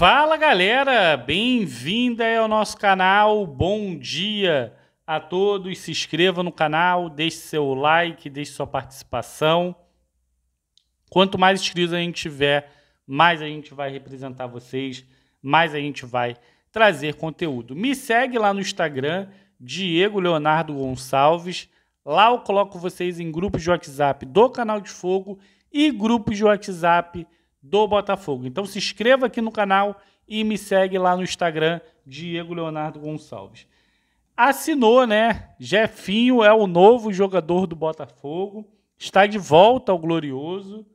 Fala galera, bem-vinda ao nosso canal, bom dia a todos, se inscreva no canal, deixe seu like, deixe sua participação. Quanto mais inscritos a gente tiver, mais a gente vai representar vocês, mais a gente vai trazer conteúdo. Me segue lá no Instagram, Diego Leonardo Gonçalves, lá eu coloco vocês em grupos de WhatsApp do Canal de Fogo e grupos de WhatsApp do Botafogo. Então se inscreva aqui no canal e me segue lá no Instagram, Diego Leonardo Gonçalves. Assinou, né? Jefinho é o novo jogador do Botafogo. Está de volta ao Glorioso.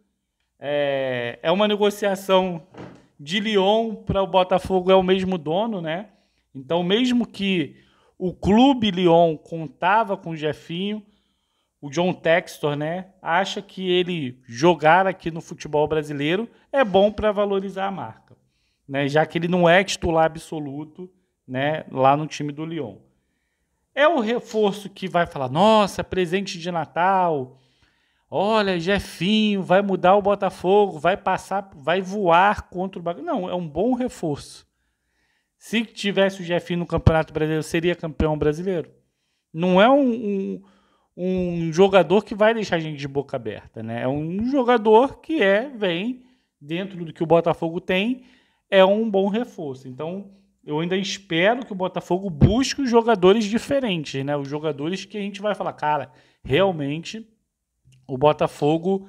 É, é uma negociação de Lyon para o Botafogo, é o mesmo dono, né? Então, mesmo que o clube Lyon contava com o Jefinho, o John Textor, né, acha que ele jogar aqui no futebol brasileiro é bom para valorizar a marca, né, já que ele não é titular absoluto, né, lá no time do Lyon. É o reforço que vai falar: "Nossa, presente de Natal. Olha, Jefinho vai mudar o Botafogo, vai passar, vai voar contra o bagulho. Não, é um bom reforço. Se tivesse o Jefinho no Campeonato Brasileiro, seria campeão brasileiro. Não é um, um um jogador que vai deixar a gente de boca aberta, né? É um jogador que é, vem dentro do que o Botafogo tem, é um bom reforço. Então, eu ainda espero que o Botafogo busque os jogadores diferentes, né? Os jogadores que a gente vai falar, cara, realmente o Botafogo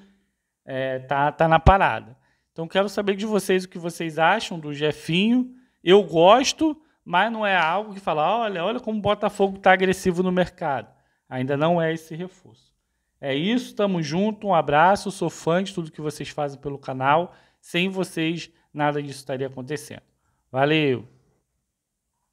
é, tá, tá na parada. Então, quero saber de vocês o que vocês acham do Jefinho. Eu gosto, mas não é algo que fala, olha, olha como o Botafogo tá agressivo no mercado. Ainda não é esse reforço. É isso, tamo junto, um abraço, sou fã de tudo que vocês fazem pelo canal. Sem vocês, nada disso estaria acontecendo. Valeu!